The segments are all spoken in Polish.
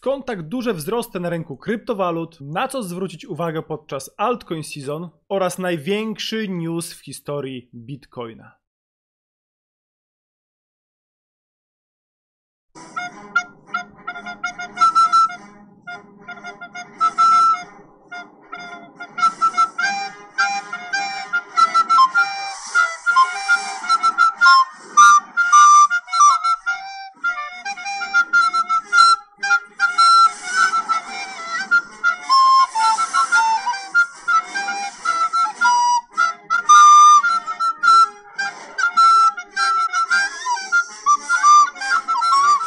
Skąd tak duże wzrosty na rynku kryptowalut? Na co zwrócić uwagę podczas altcoin season? Oraz największy news w historii Bitcoina.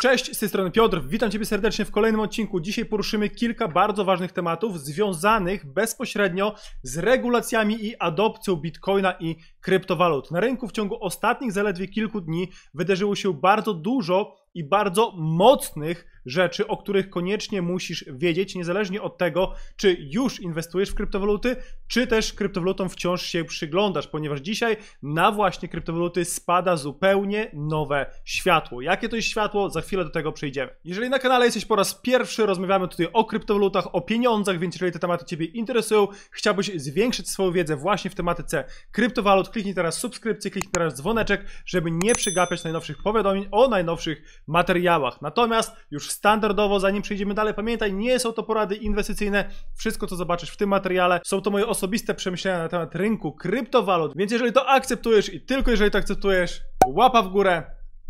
Cześć, z tej strony Piotr. Witam Ciebie serdecznie w kolejnym odcinku. Dzisiaj poruszymy kilka bardzo ważnych tematów związanych bezpośrednio z regulacjami i adopcją bitcoina i kryptowalut. Na rynku w ciągu ostatnich zaledwie kilku dni wydarzyło się bardzo dużo i bardzo mocnych rzeczy, o których koniecznie musisz wiedzieć, niezależnie od tego, czy już inwestujesz w kryptowaluty, czy też kryptowalutom wciąż się przyglądasz, ponieważ dzisiaj na właśnie kryptowaluty spada zupełnie nowe światło. Jakie to jest światło? Za chwilę do tego przejdziemy. Jeżeli na kanale jesteś po raz pierwszy, rozmawiamy tutaj o kryptowalutach, o pieniądzach, więc jeżeli te tematy Ciebie interesują, chciałbyś zwiększyć swoją wiedzę właśnie w tematyce kryptowalut, kliknij teraz subskrypcję, kliknij teraz dzwoneczek, żeby nie przegapiać najnowszych powiadomień o najnowszych materiałach. Natomiast już standardowo, zanim przejdziemy dalej, pamiętaj, nie są to porady inwestycyjne. Wszystko, co zobaczysz w tym materiale, są to moje osobiste przemyślenia na temat rynku kryptowalut. Więc jeżeli to akceptujesz i tylko jeżeli to akceptujesz, łapa w górę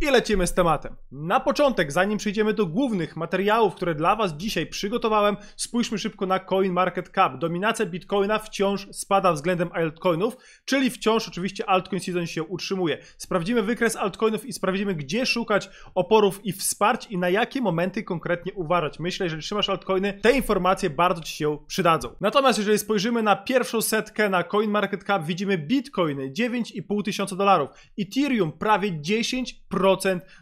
i lecimy z tematem. Na początek, zanim przejdziemy do głównych materiałów, które dla Was dzisiaj przygotowałem, spójrzmy szybko na CoinMarketCap. Dominacja Bitcoina wciąż spada względem altcoinów, czyli wciąż oczywiście altcoin season się utrzymuje. Sprawdzimy wykres altcoinów i sprawdzimy, gdzie szukać oporów i wsparć i na jakie momenty konkretnie uważać. Myślę, że jeżeli trzymasz altcoiny, te informacje bardzo Ci się przydadzą. Natomiast jeżeli spojrzymy na pierwszą setkę na CoinMarketCap, widzimy Bitcoiny 9,5 tysiąca dolarów, Ethereum prawie 10%,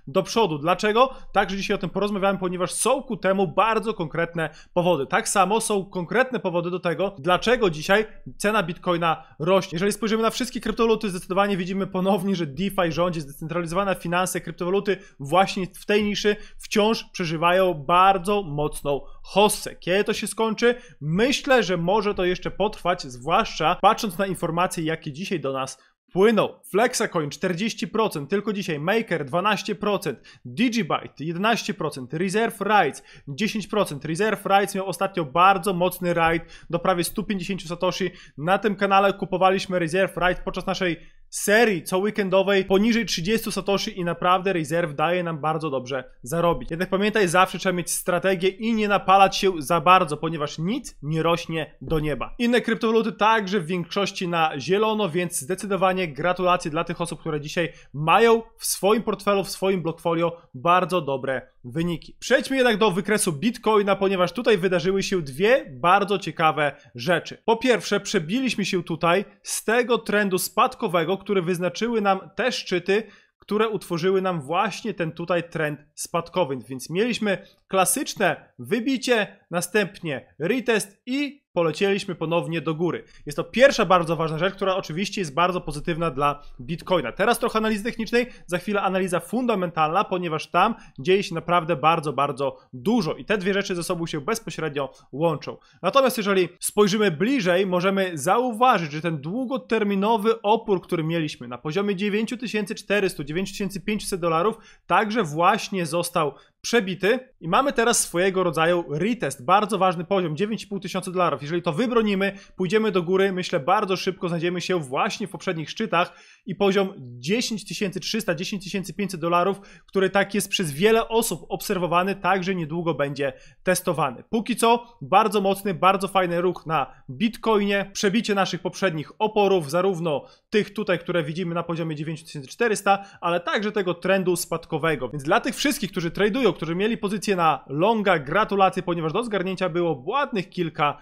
do przodu. Dlaczego? Także dzisiaj o tym porozmawiałem, ponieważ są ku temu bardzo konkretne powody. Tak samo są konkretne powody do tego, dlaczego dzisiaj cena bitcoina rośnie. Jeżeli spojrzymy na wszystkie kryptowaluty, zdecydowanie widzimy ponownie, że DeFi rządzi, zdecentralizowane finanse, kryptowaluty właśnie w tej niszy wciąż przeżywają bardzo mocną hossę. Kiedy to się skończy? Myślę, że może to jeszcze potrwać, zwłaszcza patrząc na informacje, jakie dzisiaj do nas płynął. Flexacoin 40%, tylko dzisiaj Maker 12%, Digibyte 11%, Reserve Rights 10%. Reserve Rights miał ostatnio bardzo mocny rajd do prawie 150 satoshi. Na tym kanale kupowaliśmy Reserve Rights podczas naszej serii co weekendowej poniżej 30 satoshi i naprawdę Reserve daje nam bardzo dobrze zarobić. Jednak pamiętaj, zawsze trzeba mieć strategię i nie napalać się za bardzo, ponieważ nic nie rośnie do nieba. Inne kryptowaluty także w większości na zielono, więc zdecydowanie gratulacje dla tych osób, które dzisiaj mają w swoim portfelu, w swoim blockfolio bardzo dobre wyniki. Przejdźmy jednak do wykresu Bitcoina, ponieważ tutaj wydarzyły się dwie bardzo ciekawe rzeczy. Po pierwsze, przebiliśmy się tutaj z tego trendu spadkowego, który wyznaczyły nam te szczyty, które utworzyły nam właśnie ten tutaj trend spadkowy. Więc mieliśmy klasyczne wybicie, następnie retest i polecieliśmy ponownie do góry. Jest to pierwsza bardzo ważna rzecz, która oczywiście jest bardzo pozytywna dla Bitcoina. Teraz trochę analizy technicznej, za chwilę analiza fundamentalna, ponieważ tam dzieje się naprawdę bardzo, bardzo dużo i te dwie rzeczy ze sobą się bezpośrednio łączą. Natomiast jeżeli spojrzymy bliżej, możemy zauważyć, że ten długoterminowy opór, który mieliśmy na poziomie 9400, 9500 dolarów, także właśnie został przebity i mamy teraz swojego rodzaju retest, bardzo ważny poziom, 9,5 tysiąca dolarów. Jeżeli to wybronimy, pójdziemy do góry, myślę bardzo szybko znajdziemy się właśnie w poprzednich szczytach, i poziom 10 300, 10 500 dolarów, który tak jest przez wiele osób obserwowany, także niedługo będzie testowany. Póki co bardzo mocny, bardzo fajny ruch na Bitcoinie, przebicie naszych poprzednich oporów, zarówno tych tutaj, które widzimy na poziomie 9400, ale także tego trendu spadkowego. Więc dla tych wszystkich, którzy tradują, którzy mieli pozycję na longa, gratulacje, ponieważ do zgarnięcia było ładnych kilka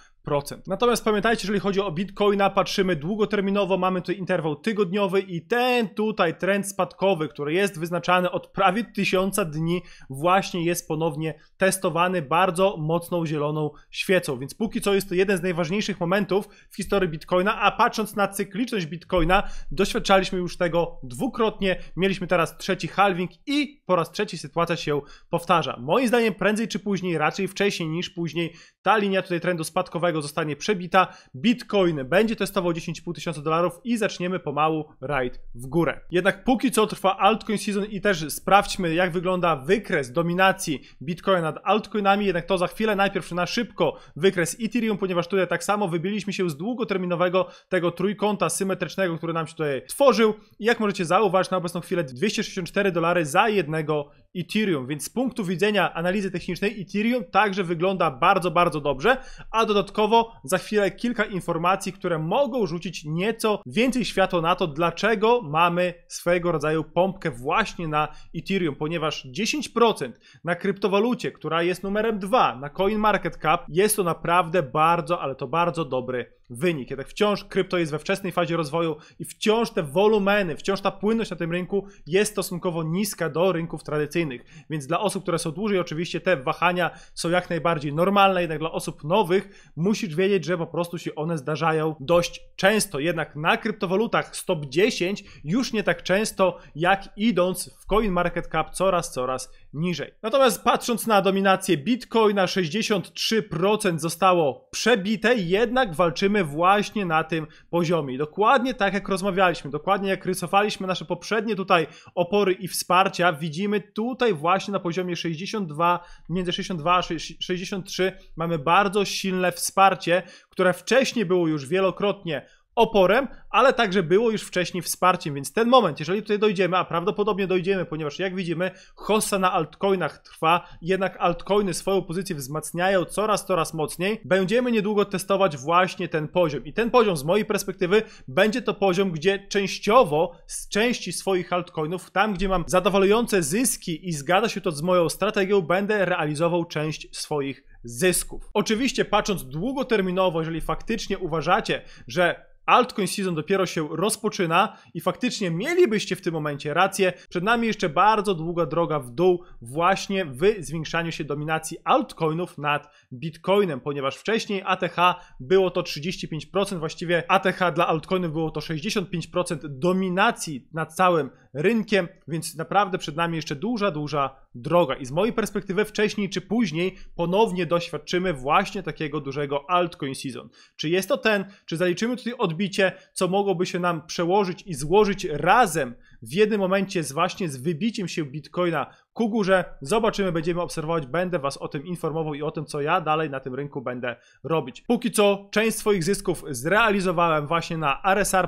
Natomiast pamiętajcie, jeżeli chodzi o Bitcoina, patrzymy długoterminowo, mamy tutaj interwał tygodniowy i ten tutaj trend spadkowy, który jest wyznaczany od prawie tysiąca dni, właśnie jest ponownie testowany bardzo mocną zieloną świecą. Więc póki co jest to jeden z najważniejszych momentów w historii Bitcoina, a patrząc na cykliczność Bitcoina, doświadczaliśmy już tego dwukrotnie. Mieliśmy teraz trzeci halving i po raz trzeci sytuacja się powtarza. Moim zdaniem prędzej czy później, raczej wcześniej niż później, ta linia tutaj trendu spadkowego złotowego zostanie przebita, Bitcoin będzie testował 10,5 tysiąca dolarów i zaczniemy pomału rajd w górę. Jednak póki co trwa altcoin season i też sprawdźmy jak wygląda wykres dominacji Bitcoina nad altcoinami, jednak to za chwilę najpierw na szybko wykres Ethereum, ponieważ tutaj tak samo wybiliśmy się z długoterminowego tego trójkąta symetrycznego, który nam się tutaj tworzył i jak możecie zauważyć na obecną chwilę 264 dolary za jednego Ethereum, więc z punktu widzenia analizy technicznej Ethereum także wygląda bardzo, bardzo dobrze, a dodatkowo Dodatkowo za chwilę kilka informacji, które mogą rzucić nieco więcej światła na to, dlaczego mamy swojego rodzaju pompkę właśnie na Ethereum, ponieważ 10% na kryptowalucie, która jest numerem 2 na CoinMarketCap, jest to naprawdę bardzo, ale to bardzo dobry wynik. Jednak wciąż krypto jest we wczesnej fazie rozwoju i wciąż te wolumeny, wciąż ta płynność na tym rynku jest stosunkowo niska do rynków tradycyjnych. Więc dla osób, które są dłużej, oczywiście te wahania są jak najbardziej normalne, jednak dla osób nowych musisz wiedzieć, że po prostu się one zdarzają dość często. Jednak na kryptowalutach stop 10 już nie tak często, jak idąc w CoinMarketCap coraz, coraz niżej. Natomiast patrząc na dominację Bitcoina, 63% zostało przebite, jednak walczymy właśnie na tym poziomie. Dokładnie tak jak rozmawialiśmy, dokładnie jak rysowaliśmy nasze poprzednie tutaj opory i wsparcia, widzimy tutaj właśnie na poziomie 62, między 62 a 63 mamy bardzo silne wsparcie, które wcześniej było już wielokrotnie oporem, ale także było już wcześniej wsparciem, więc ten moment, jeżeli tutaj dojdziemy, a prawdopodobnie dojdziemy, ponieważ jak widzimy, hossa na altcoinach trwa, jednak altcoiny swoją pozycję wzmacniają coraz, coraz mocniej, będziemy niedługo testować właśnie ten poziom. I ten poziom z mojej perspektywy będzie to poziom, gdzie częściowo z części swoich altcoinów, tam gdzie mam zadowalające zyski i zgadza się to z moją strategią, będę realizował część swoich zysków. Oczywiście patrząc długoterminowo, jeżeli faktycznie uważacie, że altcoin season dopiero się rozpoczyna i faktycznie mielibyście w tym momencie rację. Przed nami jeszcze bardzo długa droga w dół właśnie w zwiększaniu się dominacji altcoinów nad bitcoinem, ponieważ wcześniej ATH było to 35%, właściwie ATH dla altcoinów było to 65% dominacji nad całym rynkiem, więc naprawdę przed nami jeszcze duża, duża droga. I z mojej perspektywy, wcześniej czy później ponownie doświadczymy właśnie takiego dużego altcoin season. Czy jest to ten, czy zaliczymy tutaj odbicie, co mogłoby się nam przełożyć i złożyć razem w jednym momencie z właśnie z wybiciem się Bitcoina ku górze. Zobaczymy, będziemy obserwować, będę Was o tym informował i o tym, co ja dalej na tym rynku będę robić. Póki co część swoich zysków zrealizowałem właśnie na RSR,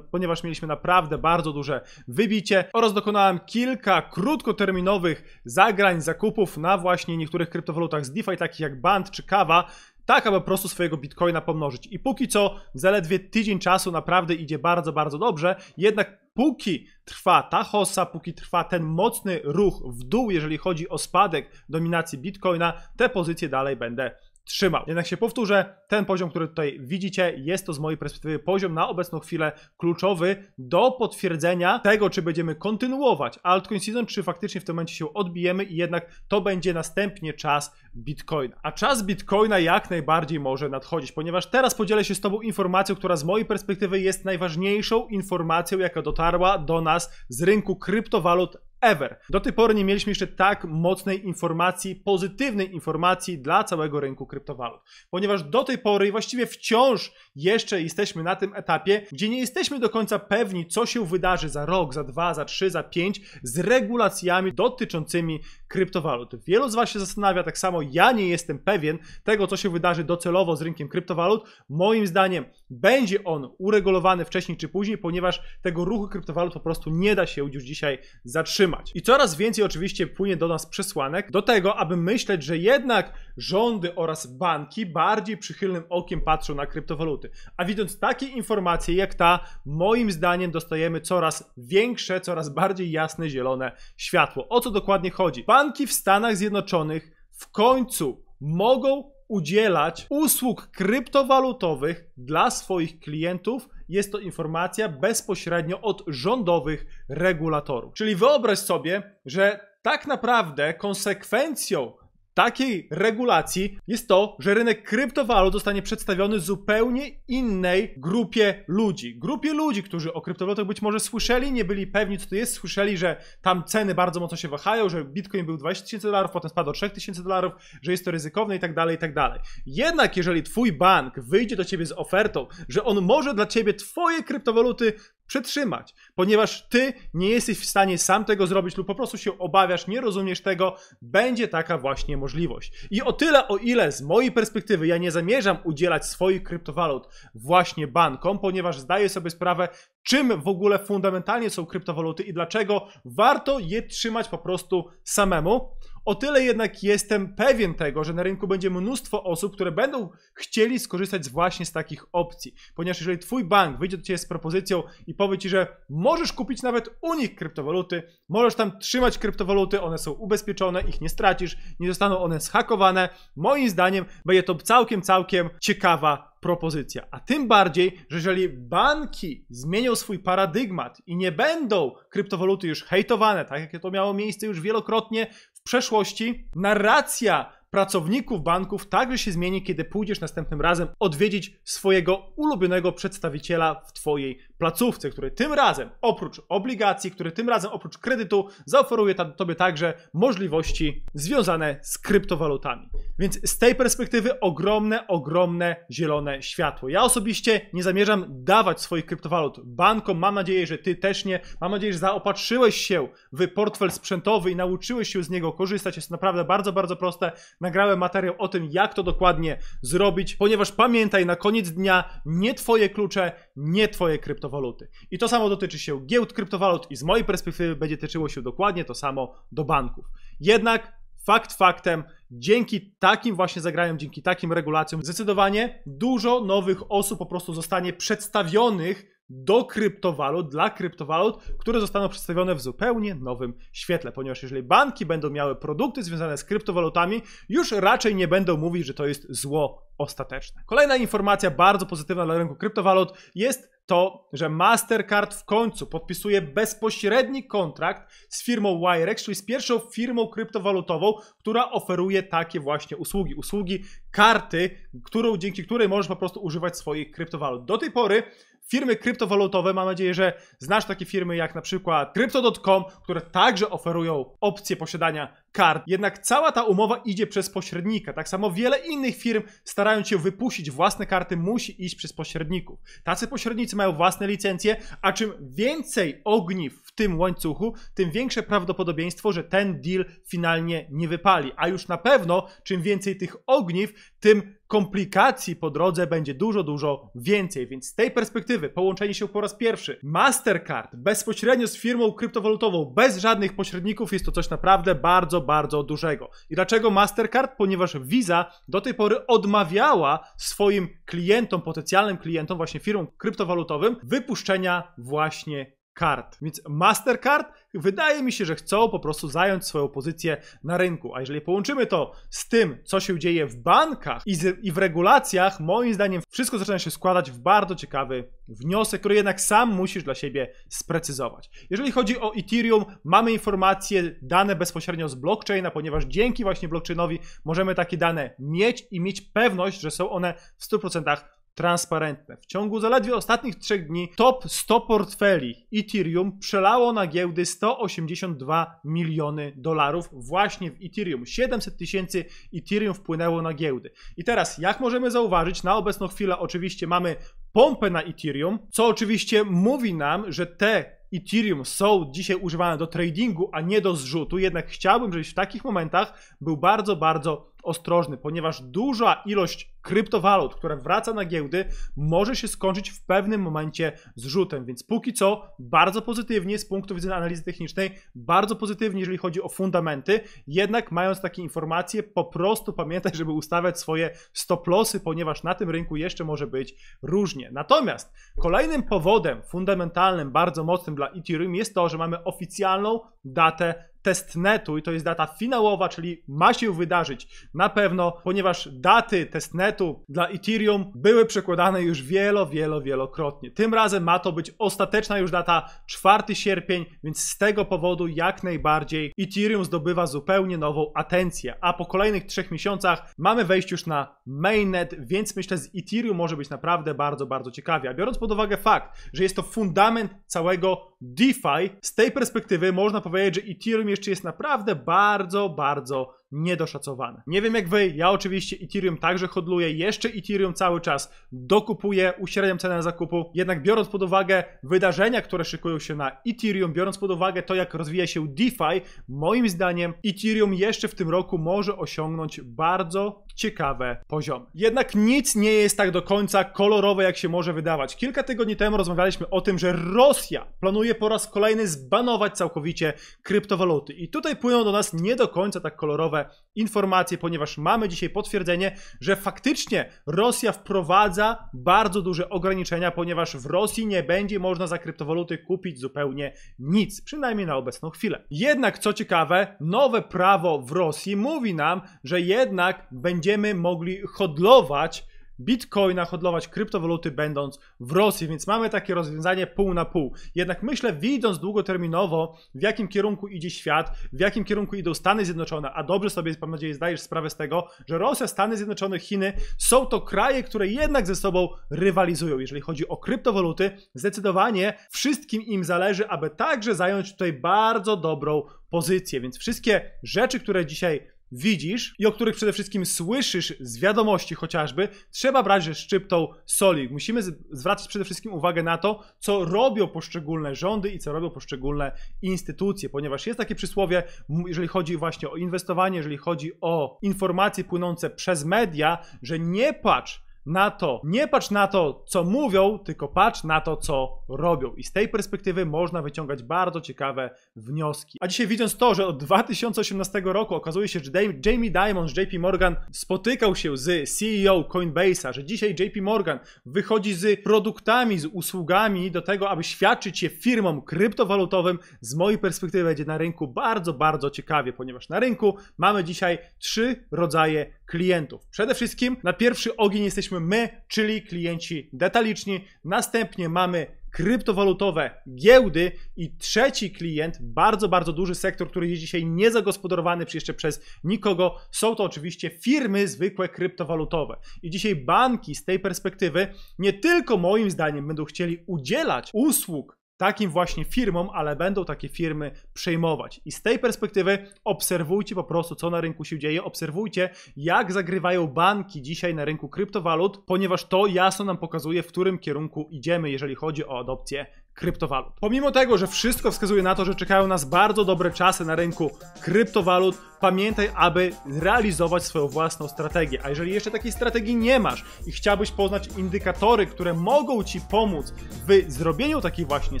ponieważ mieliśmy naprawdę bardzo duże wybicie oraz dokonałem kilka krótkoterminowych zagrań, zakupów na właśnie niektórych kryptowalutach z DeFi, takich jak Band czy Kawa, tak aby po prostu swojego bitcoina pomnożyć. I póki co zaledwie tydzień czasu naprawdę idzie bardzo, bardzo dobrze, jednak póki trwa ta hossa, póki trwa ten mocny ruch w dół, jeżeli chodzi o spadek dominacji Bitcoina, te pozycje dalej będę trzymał. Jednak się powtórzę, ten poziom, który tutaj widzicie, jest to z mojej perspektywy poziom na obecną chwilę kluczowy do potwierdzenia tego, czy będziemy kontynuować altcoin season, czy faktycznie w tym momencie się odbijemy i jednak to będzie następnie czas Bitcoina. A czas Bitcoina jak najbardziej może nadchodzić, ponieważ teraz podzielę się z Tobą informacją, która z mojej perspektywy jest najważniejszą informacją, jaka dotarła do nas z rynku kryptowalut ever. Do tej pory nie mieliśmy jeszcze tak mocnej informacji, pozytywnej informacji dla całego rynku kryptowalut, ponieważ do tej pory właściwie wciąż jeszcze jesteśmy na tym etapie, gdzie nie jesteśmy do końca pewni, co się wydarzy za rok, za dwa, za trzy, za pięć z regulacjami dotyczącymi kryptowalut. Wielu z Was się zastanawia, tak samo ja nie jestem pewien tego, co się wydarzy docelowo z rynkiem kryptowalut. Moim zdaniem będzie on uregulowany wcześniej czy później, ponieważ tego ruchu kryptowalut po prostu nie da się już dzisiaj zatrzymać utrzymać. I coraz więcej oczywiście płynie do nas przesłanek do tego, aby myśleć, że jednak rządy oraz banki bardziej przychylnym okiem patrzą na kryptowaluty. A widząc takie informacje jak ta, moim zdaniem dostajemy coraz większe, coraz bardziej jasne zielone światło. O co dokładnie chodzi? Banki w Stanach Zjednoczonych w końcu mogą udzielać usług kryptowalutowych dla swoich klientów jest to informacja bezpośrednio od rządowych regulatorów. Czyli wyobraź sobie, że tak naprawdę konsekwencją takiej regulacji jest to, że rynek kryptowalut zostanie przedstawiony zupełnie innej grupie ludzi. Grupie ludzi, którzy o kryptowalutach być może słyszeli, nie byli pewni, co to jest, słyszeli, że tam ceny bardzo mocno się wahają, że bitcoin był 20 tysięcy dolarów, potem spadł do 3 tysięcy dolarów, że jest to ryzykowne i tak dalej, i tak dalej. Jednak jeżeli twój bank wyjdzie do ciebie z ofertą, że on może dla ciebie twoje kryptowaluty przetrzymać, ponieważ ty nie jesteś w stanie sam tego zrobić lub po prostu się obawiasz, nie rozumiesz tego, będzie taka właśnie możliwość. I o tyle, o ile z mojej perspektywy ja nie zamierzam udzielać swoich kryptowalut właśnie bankom, ponieważ zdaję sobie sprawę, czym w ogóle fundamentalnie są kryptowaluty i dlaczego warto je trzymać po prostu samemu, o tyle jednak jestem pewien tego, że na rynku będzie mnóstwo osób, które będą chcieli skorzystać właśnie z takich opcji. Ponieważ jeżeli twój bank wyjdzie do ciebie z propozycją i powie ci, że możesz kupić nawet u nich kryptowaluty, możesz tam trzymać kryptowaluty, one są ubezpieczone, ich nie stracisz, nie zostaną one zhakowane, moim zdaniem będzie to całkiem, całkiem ciekawa propozycja. A tym bardziej, że jeżeli banki zmienią swój paradygmat i nie będą kryptowaluty już hejtowane, tak jak to miało miejsce już wielokrotnie, przeszłości. Narracja pracowników banków także się zmieni, kiedy pójdziesz następnym razem odwiedzić swojego ulubionego przedstawiciela w Twojej placówce, który tym razem oprócz obligacji, który tym razem oprócz kredytu zaoferuje Tobie także możliwości związane z kryptowalutami. Więc z tej perspektywy ogromne, ogromne zielone światło. Ja osobiście nie zamierzam dawać swoich kryptowalut bankom, mam nadzieję, że Ty też nie. Mam nadzieję, że zaopatrzyłeś się w portfel sprzętowy i nauczyłeś się z niego korzystać. Jest naprawdę bardzo, bardzo proste. Nagrałem materiał o tym, jak to dokładnie zrobić, ponieważ pamiętaj, na koniec dnia nie Twoje klucze, nie twoje kryptowaluty. I to samo dotyczy się giełd kryptowalut i z mojej perspektywy będzie tyczyło się dokładnie to samo do banków. Jednak fakt faktem, dzięki takim właśnie zagraniom, dzięki takim regulacjom, zdecydowanie dużo nowych osób po prostu zostanie przedstawionych do kryptowalut, dla kryptowalut, które zostaną przedstawione w zupełnie nowym świetle, ponieważ jeżeli banki będą miały produkty związane z kryptowalutami, już raczej nie będą mówić, że to jest zło ostateczne. Kolejna informacja bardzo pozytywna dla rynku kryptowalut jest to, że Mastercard w końcu podpisuje bezpośredni kontrakt z firmą Wirex, y czyli z pierwszą firmą kryptowalutową, która oferuje takie właśnie usługi. Usługi karty, którą, dzięki której możesz po prostu używać swoich kryptowalut. Do tej pory firmy kryptowalutowe. Mam nadzieję, że znasz takie firmy jak na przykład Crypto.com, które także oferują opcje posiadania kart. Jednak cała ta umowa idzie przez pośrednika. Tak samo wiele innych firm starając się wypuścić własne karty musi iść przez pośredników. Tacy pośrednicy mają własne licencje, a czym więcej ogniw w tym łańcuchu, tym większe prawdopodobieństwo, że ten deal finalnie nie wypali. A już na pewno czym więcej tych ogniw, tym komplikacji po drodze będzie dużo, dużo więcej. Więc z tej perspektywy połączenie się po raz pierwszy Mastercard bezpośrednio z firmą kryptowalutową, bez żadnych pośredników jest to coś naprawdę bardzo, bardzo dużego. I dlaczego Mastercard? Ponieważ Visa do tej pory odmawiała swoim klientom, potencjalnym klientom, właśnie firmom kryptowalutowym, wypuszczenia właśnie kart. Więc Mastercard wydaje mi się, że chcą po prostu zająć swoją pozycję na rynku. A jeżeli połączymy to z tym, co się dzieje w bankach i, z, i w regulacjach, moim zdaniem wszystko zaczyna się składać w bardzo ciekawy wniosek, który jednak sam musisz dla siebie sprecyzować. Jeżeli chodzi o Ethereum, mamy informacje, dane bezpośrednio z blockchaina, ponieważ dzięki właśnie blockchainowi możemy takie dane mieć i mieć pewność, że są one w 100% transparentne. W ciągu zaledwie ostatnich trzech dni top 100 portfeli Ethereum przelało na giełdy 182 miliony dolarów właśnie w Ethereum. 700 tysięcy Ethereum wpłynęło na giełdy. I teraz, jak możemy zauważyć, na obecną chwilę oczywiście mamy pompę na Ethereum, co oczywiście mówi nam, że te Ethereum są dzisiaj używane do tradingu, a nie do zrzutu, jednak chciałbym, żebyś w takich momentach był bardzo, bardzo ostrożny, ponieważ duża ilość kryptowalut, która wraca na giełdy, może się skończyć w pewnym momencie zrzutem. Więc póki co bardzo pozytywnie z punktu widzenia analizy technicznej, bardzo pozytywnie, jeżeli chodzi o fundamenty. Jednak mając takie informacje, po prostu pamiętaj, żeby ustawiać swoje stop lossy, ponieważ na tym rynku jeszcze może być różnie. Natomiast kolejnym powodem fundamentalnym, bardzo mocnym dla Ethereum jest to, że mamy oficjalną datę testnetu i to jest data finałowa, czyli ma się wydarzyć na pewno, ponieważ daty testnetu dla Ethereum były przekładane już wielo, wielo, wielokrotnie. Tym razem ma to być ostateczna już data 4 sierpień, więc z tego powodu jak najbardziej Ethereum zdobywa zupełnie nową atencję. A po kolejnych trzech miesiącach mamy wejść już na mainnet, więc myślę, z Ethereum może być naprawdę bardzo, bardzo ciekawie. A biorąc pod uwagę fakt, że jest to fundament całego DeFi, z tej perspektywy można powiedzieć, że Ethereum jeszcze jest naprawdę bardzo, bardzo niedoszacowane. Nie wiem jak wy, ja oczywiście Ethereum także hodluję, jeszcze Ethereum cały czas dokupuję, uśredniam cenę zakupu, jednak biorąc pod uwagę wydarzenia, które szykują się na Ethereum, biorąc pod uwagę to jak rozwija się DeFi, moim zdaniem Ethereum jeszcze w tym roku może osiągnąć bardzo ciekawe poziomy. Jednak nic nie jest tak do końca kolorowe jak się może wydawać. Kilka tygodni temu rozmawialiśmy o tym, że Rosja planuje po raz kolejny zbanować całkowicie kryptowaluty i tutaj płyną do nas nie do końca tak kolorowe informacje, ponieważ mamy dzisiaj potwierdzenie, że faktycznie Rosja wprowadza bardzo duże ograniczenia, ponieważ w Rosji nie będzie można za kryptowaluty kupić zupełnie nic, przynajmniej na obecną chwilę. Jednak co ciekawe, nowe prawo w Rosji mówi nam, że jednak będziemy mogli hodlować bitcoina hodlować kryptowaluty będąc w Rosji, więc mamy takie rozwiązanie pół na pół. Jednak myślę, widząc długoterminowo, w jakim kierunku idzie świat, w jakim kierunku idą Stany Zjednoczone, a dobrze sobie, mam nadzieję, zdajesz sprawę z tego, że Rosja, Stany Zjednoczone, Chiny są to kraje, które jednak ze sobą rywalizują. Jeżeli chodzi o kryptowaluty, zdecydowanie wszystkim im zależy, aby także zająć tutaj bardzo dobrą pozycję, więc wszystkie rzeczy, które dzisiaj widzisz i o których przede wszystkim słyszysz z wiadomości chociażby, trzeba brać ze szczyptą soli. Musimy zwracać przede wszystkim uwagę na to, co robią poszczególne rządy i co robią poszczególne instytucje, ponieważ jest takie przysłowie, jeżeli chodzi właśnie o inwestowanie, jeżeli chodzi o informacje płynące przez media, że nie patrz na to, nie patrz na to, co mówią, tylko patrz na to, co robią. I z tej perspektywy można wyciągać bardzo ciekawe wnioski. A dzisiaj widząc to, że od 2018 roku okazuje się, że Jamie Dimon z JP Morgan spotykał się z CEO Coinbase'a, że dzisiaj JP Morgan wychodzi z produktami, z usługami do tego, aby świadczyć je firmom kryptowalutowym, z mojej perspektywy będzie na rynku bardzo, bardzo ciekawie, ponieważ na rynku mamy dzisiaj trzy rodzaje klientów. Przede wszystkim na pierwszy ogień jesteśmy my, czyli klienci detaliczni. Następnie mamy kryptowalutowe giełdy i trzeci klient, bardzo, bardzo duży sektor, który jest dzisiaj niezagospodarowany jeszcze przez nikogo, są to oczywiście firmy zwykłe kryptowalutowe. I dzisiaj banki z tej perspektywy nie tylko moim zdaniem będą chcieli udzielać usług takim właśnie firmom, ale będą takie firmy przejmować. I z tej perspektywy obserwujcie po prostu, co na rynku się dzieje, obserwujcie, jak zagrywają banki dzisiaj na rynku kryptowalut, ponieważ to jasno nam pokazuje, w którym kierunku idziemy, jeżeli chodzi o adopcję kryptowalut. Pomimo tego, że wszystko wskazuje na to, że czekają nas bardzo dobre czasy na rynku kryptowalut, pamiętaj, aby realizować swoją własną strategię. A jeżeli jeszcze takiej strategii nie masz i chciałbyś poznać indykatory, które mogą Ci pomóc w zrobieniu takiej właśnie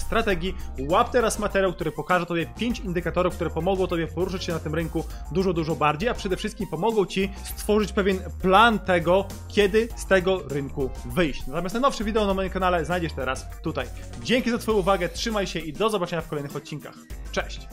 strategii, łap teraz materiał, który pokaże Tobie 5 indykatorów, które pomogą Tobie poruszyć się na tym rynku dużo, dużo bardziej, a przede wszystkim pomogą Ci stworzyć pewien plan tego, kiedy z tego rynku wyjść. Natomiast najnowsze wideo na moim kanale znajdziesz teraz tutaj. Dzięki za Twoją uwagę, trzymaj się i do zobaczenia w kolejnych odcinkach. Cześć!